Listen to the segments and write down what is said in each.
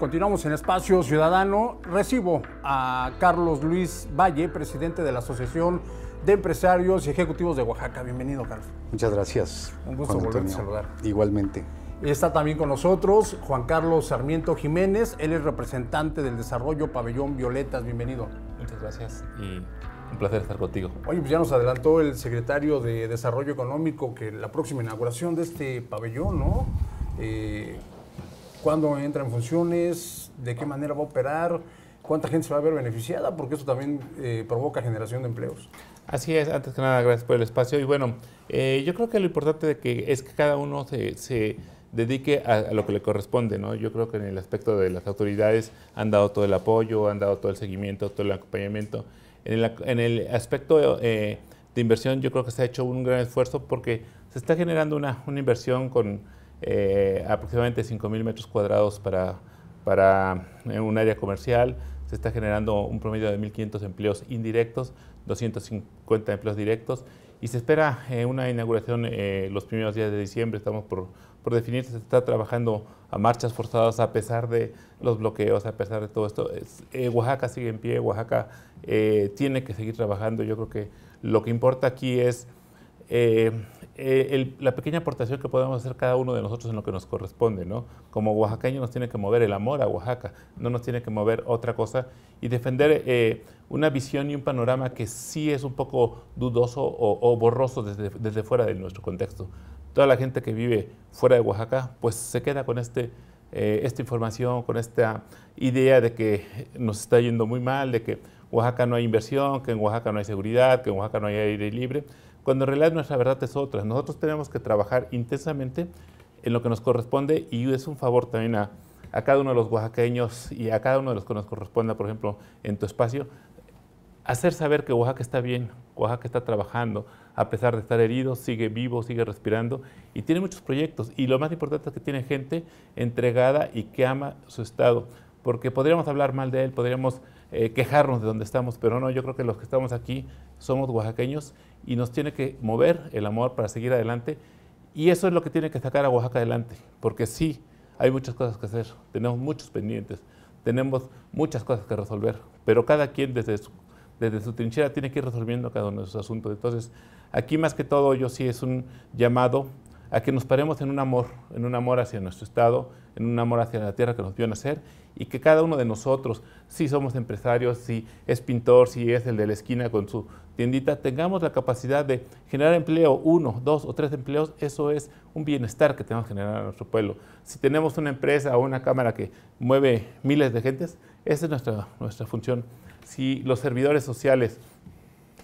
Continuamos en Espacio Ciudadano. Recibo a Carlos Luis Valle, presidente de la Asociación de Empresarios y Ejecutivos de Oaxaca. Bienvenido, Carlos. Muchas gracias. Un gusto volver a saludar. Igualmente. Está también con nosotros Juan Carlos Sarmiento Jiménez. Él es representante del desarrollo Pabellón Violetas. Bienvenido. Muchas gracias y un placer estar contigo. Oye, pues ya nos adelantó el secretario de Desarrollo Económico que la próxima inauguración de este pabellón, ¿no? Eh, cuándo entra en funciones, de qué manera va a operar, cuánta gente se va a ver beneficiada, porque eso también eh, provoca generación de empleos. Así es, antes que nada, gracias por el espacio. Y bueno, eh, yo creo que lo importante de que es que cada uno se, se dedique a, lo que le corresponde, ¿no? Yo creo que en el aspecto de las autoridades han dado todo el apoyo, han dado todo el seguimiento, todo el acompañamiento. En el, en el aspecto eh, de inversión, yo creo que se ha hecho un gran esfuerzo porque se está generando una, una inversión con eh, aproximadamente 5.000 metros cuadrados para, para eh, un área comercial, se está generando un promedio de 1.500 empleos indirectos, 250 empleos directos y se espera eh, una inauguración eh, los primeros días de diciembre, estamos por, por definir, se está trabajando a marchas forzadas a pesar de los bloqueos, a pesar de todo esto. Es, Oaxaca sigue en pie, Oaxaca tiene que seguir trabajando, yo creo que lo que importa aquí es eh, eh, la pequeña aportación que podemos hacer cada uno de nosotros en lo que nos corresponde, ¿no? Como oaxaqueño nos tiene que mover el amor a Oaxaca, no nos tiene que mover otra cosa y defender eh, una visión y un panorama que sí es un poco dudoso o, borroso desde, fuera de nuestro contexto. Toda la gente que vive fuera de Oaxaca, pues se queda con este, esta información, con esta idea de que nos está yendo muy mal, de que Oaxaca no hay inversión, que en Oaxaca no hay seguridad, que en Oaxaca no hay aire libre, cuando en realidad nuestra verdad es otra. Nosotros tenemos que trabajar intensamente en lo que nos corresponde y es un favor también a, cada uno de los oaxaqueños y a cada uno de los que nos corresponda, por ejemplo, en tu espacio, hacer saber que Oaxaca está bien, Oaxaca está trabajando, a pesar de estar herido, sigue vivo, sigue respirando y tiene muchos proyectos. Y lo más importante es que tiene gente entregada y que ama su estado, porque podríamos hablar mal de él, podríamos eh, quejarnos de donde estamos, pero no, yo creo que los que estamos aquí somos oaxaqueños y nos tiene que mover el amor para seguir adelante. Y eso es lo que tiene que sacar a Oaxaca adelante, porque sí, hay muchas cosas que hacer, tenemos muchos pendientes, tenemos muchas cosas que resolver, pero cada quien desde su, desde su trinchera tiene que ir resolviendo cada uno de sus asuntos. Entonces, aquí más que todo yo sí es un llamado a que nos paremos en un amor, en un amor hacia nuestro Estado, en un amor hacia la tierra que nos vio nacer y que cada uno de nosotros, si somos empresarios, si es pintor, si es el de la esquina con su tiendita, tengamos la capacidad de generar empleo, uno, dos o tres empleos, eso es un bienestar que tenemos que generar a nuestro pueblo. Si tenemos una empresa o una cámara que mueve miles de gentes, esa es nuestra, nuestra función. Si los servidores sociales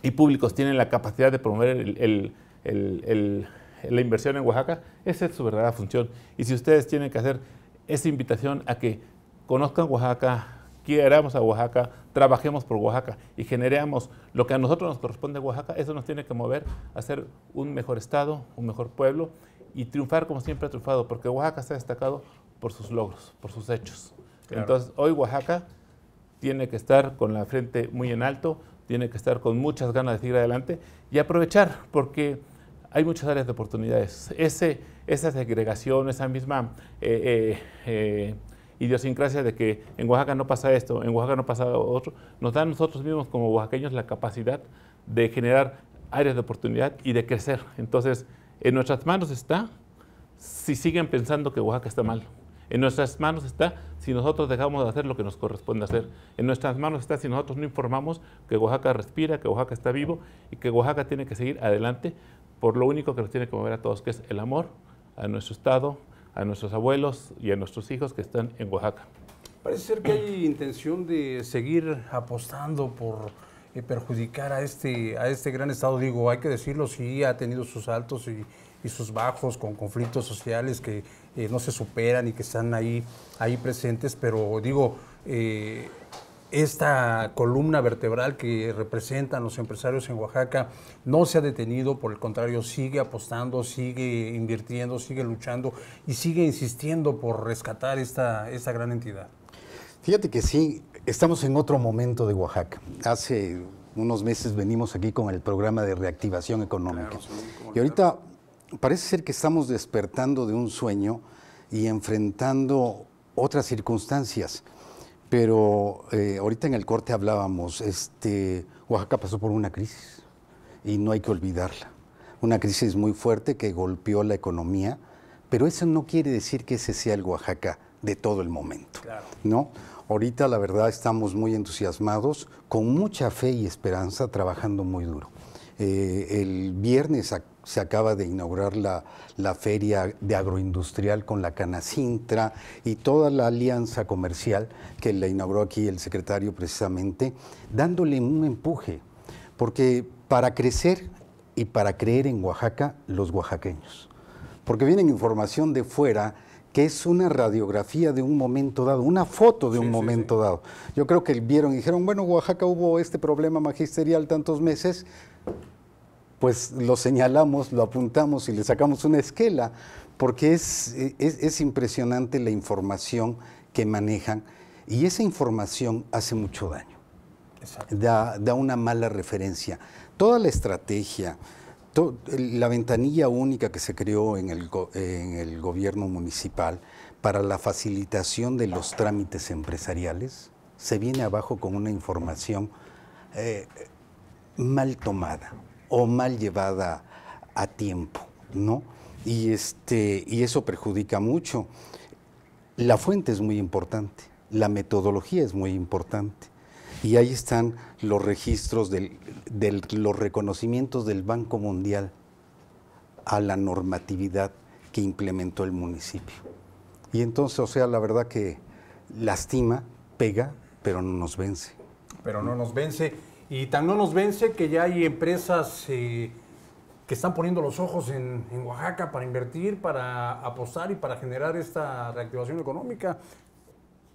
y públicos tienen la capacidad de promover el, el la inversión en Oaxaca, esa es su verdadera función. Y si ustedes tienen que hacer esa invitación a que conozcan Oaxaca, queramos a Oaxaca, trabajemos por Oaxaca y generemos lo que a nosotros nos corresponde Oaxaca, eso nos tiene que mover a ser un mejor Estado, un mejor pueblo y triunfar como siempre ha triunfado, porque Oaxaca está destacado por sus logros, por sus hechos. Entonces, hoy Oaxaca tiene que estar con la frente muy en alto, tiene que estar con muchas ganas de seguir adelante y aprovechar, porque hay muchas áreas de oportunidades. esa segregación, esa misma eh, eh, eh, idiosincrasia de que en Oaxaca no pasa esto, en Oaxaca no pasa otro, nos da a nosotros mismos como oaxaqueños la capacidad de generar áreas de oportunidad y de crecer. Entonces, en nuestras manos está si siguen pensando que Oaxaca está mal. En nuestras manos está si nosotros dejamos de hacer lo que nos corresponde hacer. En nuestras manos está si nosotros no informamos que Oaxaca respira, que Oaxaca está vivo y que Oaxaca tiene que seguir adelante por lo único que nos tiene que mover a todos, que es el amor a nuestro Estado, a nuestros abuelos y a nuestros hijos que están en Oaxaca. Parece ser que hay intención de seguir apostando por eh, perjudicar a este, a este gran Estado. Digo, hay que decirlo, sí, ha tenido sus altos y, sus bajos con conflictos sociales que eh, no se superan y que están ahí, ahí presentes, pero digo, eh, esta columna vertebral que representan los empresarios en Oaxaca no se ha detenido, por el contrario, sigue apostando, sigue invirtiendo, sigue luchando y sigue insistiendo por rescatar esta, esta gran entidad. Fíjate que sí, estamos en otro momento de Oaxaca. Hace unos meses venimos aquí con el programa de reactivación económica. y ahorita parece ser que estamos despertando de un sueño y enfrentando otras circunstancias. Pero eh, ahorita en el corte hablábamos, este, Oaxaca pasó por una crisis y no hay que olvidarla. Una crisis muy fuerte que golpeó la economía, pero eso no quiere decir que ese sea el Oaxaca de todo el momento. ¿no? Ahorita la verdad estamos muy entusiasmados, con mucha fe y esperanza, trabajando muy duro. Eh, el viernes se acaba de inaugurar la, feria de agroindustrial con la Canacintra y toda la alianza comercial que la inauguró aquí el secretario precisamente, dándole un empuje, porque para crecer y para creer en Oaxaca, los oaxaqueños, porque vienen información de fuera que es una radiografía de un momento dado, una foto de un momento dado. Yo creo que vieron y dijeron, bueno, Oaxaca hubo este problema magisterial tantos meses, pues lo señalamos, lo apuntamos y le sacamos una esquela, porque es, eh, impresionante la información que manejan y esa información hace mucho daño. Da, da, una mala referencia. Toda la estrategia, la ventanilla única que se creó en el, gobierno municipal para la facilitación de los trámites empresariales, se viene abajo con una información eh, mal tomada o mal llevada a tiempo, ¿no? Y, este, y eso perjudica mucho. La fuente es muy importante, la metodología es muy importante. Y ahí están los registros de los reconocimientos del Banco Mundial a la normatividad que implementó el municipio. Y entonces, o sea, la verdad que lastima, pega, pero no nos vence. Pero no nos vence. Y tan no nos vence que ya hay empresas eh, que están poniendo los ojos en, Oaxaca para invertir, para apostar y para generar esta reactivación económica.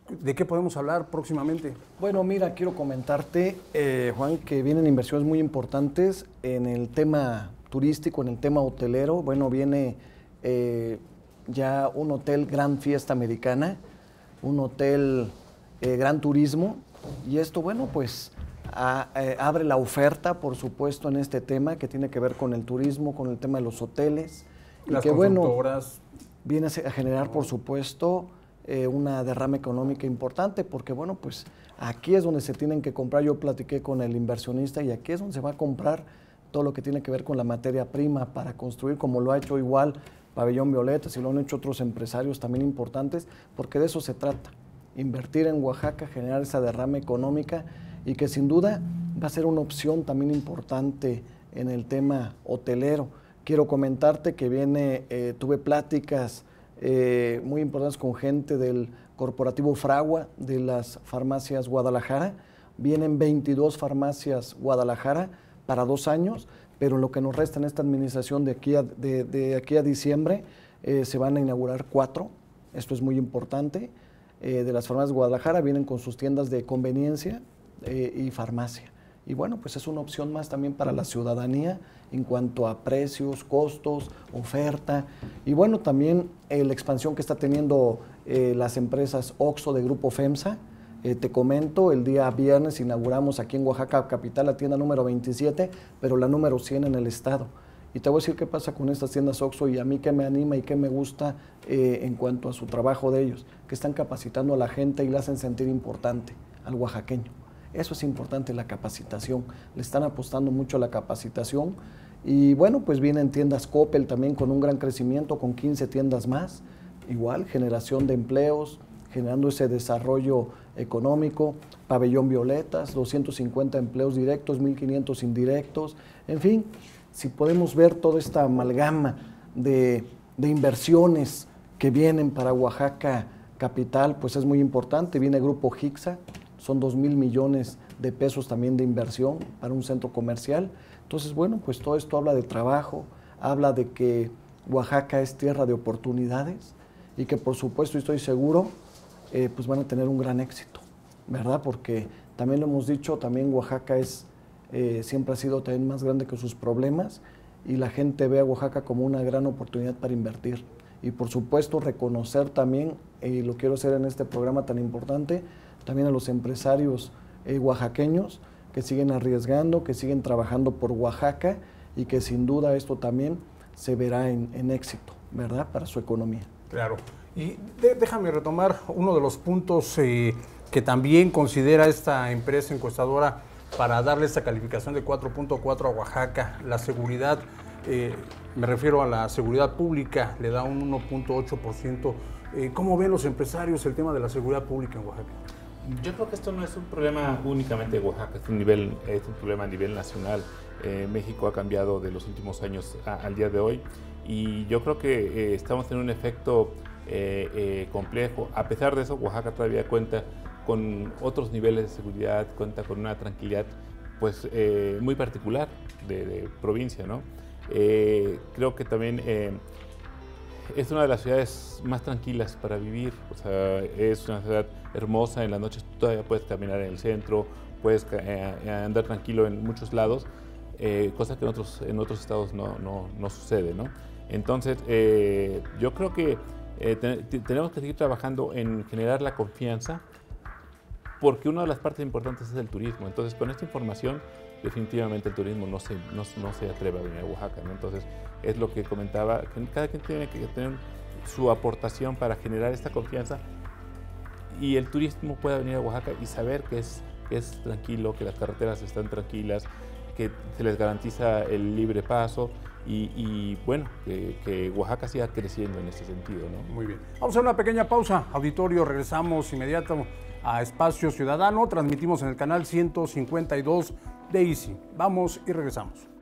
¿De qué podemos hablar próximamente? Bueno, mira, quiero comentarte, eh, Juan, que vienen inversiones muy importantes en el tema turístico, en el tema hotelero. Bueno, viene eh, ya un hotel Gran Fiesta Americana, un hotel Gran Turismo, y esto, bueno, pues eh, abre la oferta, por supuesto, en este tema que tiene que ver con el turismo, con el tema de los hoteles. que, Bueno, viene a generar, por supuesto, eh, una derrama económica importante, porque bueno, pues aquí es donde se tienen que comprar. Yo platiqué con el inversionista y aquí es donde se va a comprar todo lo que tiene que ver con la materia prima para construir, como lo ha hecho igual Pabellón Violeta, si lo han hecho otros empresarios también importantes, porque de eso se trata, invertir en Oaxaca, generar esa derrama económica y que sin duda va a ser una opción también importante en el tema hotelero. Quiero comentarte que viene, eh, tuve pláticas eh, muy importantes con gente del corporativo Fragua de las farmacias Guadalajara. Vienen 22 farmacias Guadalajara para dos años, pero lo que nos resta en esta administración de aquí a, de, aquí a diciembre eh, se van a inaugurar cuatro. Esto es muy importante. de las farmacias Guadalajara vienen con sus tiendas de conveniencia, eh, y farmacia. Y bueno, pues es una opción más también para la ciudadanía en cuanto a precios, costos, oferta. Y bueno, también eh, la expansión que está teniendo eh, las empresas OXO de Grupo FEMSA. te comento, el día viernes inauguramos aquí en Oaxaca Capital la tienda número 27, pero la número 100 en el estado. Y te voy a decir qué pasa con estas tiendas OXO y a mí qué me anima y qué me gusta en cuanto a su trabajo de ellos, que están capacitando a la gente y la hacen sentir importante al oaxaqueño. Eso es importante, la capacitación. Le están apostando mucho a la capacitación. Y bueno, pues vienen tiendas Coppel también con un gran crecimiento, con 15 tiendas más. Igual, generación de empleos, generando ese desarrollo económico. Pabellón Violetas, 250 empleos directos, 1.500 indirectos. En fin, si podemos ver toda esta amalgama de, inversiones que vienen para Oaxaca Capital, pues es muy importante. Viene Grupo Hixa, son 2 mil millones de pesos también de inversión para un centro comercial. Entonces, bueno, pues todo esto habla de trabajo, habla de que Oaxaca es tierra de oportunidades y que por supuesto, y estoy seguro, eh, pues van a tener un gran éxito, ¿verdad? Porque también lo hemos dicho, también Oaxaca es, eh, siempre ha sido también más grande que sus problemas y la gente ve a Oaxaca como una gran oportunidad para invertir. Y por supuesto reconocer también, y eh, lo quiero hacer en este programa tan importante, también a los empresarios eh, oaxaqueños que siguen arriesgando, que siguen trabajando por Oaxaca y que sin duda esto también se verá en, éxito, ¿verdad? Para su economía. Claro. Y déjame retomar uno de los puntos eh, que también considera esta empresa encuestadora para darle esta calificación de 4.4 a Oaxaca, la seguridad. Eh, me refiero a la seguridad pública, le da un 1.8%. ¿Cómo ven los empresarios el tema de la seguridad pública en Oaxaca? Yo creo que esto no es un problema únicamente de Oaxaca, es un, nivel, es problema a nivel nacional. Eh, México ha cambiado de los últimos años al día de hoy y yo creo que eh, estamos en un efecto eh, complejo. A pesar de eso, Oaxaca todavía cuenta con otros niveles de seguridad, cuenta con una tranquilidad pues muy particular de, provincia, ¿no? creo que también es una de las ciudades más tranquilas para vivir. es una ciudad hermosa. En las noches todavía puedes caminar en el centro, puedes eh, eh, andar tranquilo en muchos lados, eh, cosa que en otros, en otros estados no, sucede. Entonces, yo creo que tenemos que seguir trabajando en generar la confianza porque una de las partes importantes es el turismo. Entonces, con esta información definitivamente el turismo no se, no, se atreve a venir a Oaxaca. Entonces, es lo que comentaba, cada quien tiene que tener su aportación para generar esta confianza y el turismo pueda venir a Oaxaca y saber que es, es tranquilo, que las carreteras están tranquilas, que se les garantiza el libre paso y, bueno, que, Oaxaca siga creciendo en ese sentido. Muy bien. Vamos a una pequeña pausa, auditorio, regresamos inmediato a Espacio Ciudadano, transmitimos en el canal 152 de Easy. Vamos y regresamos.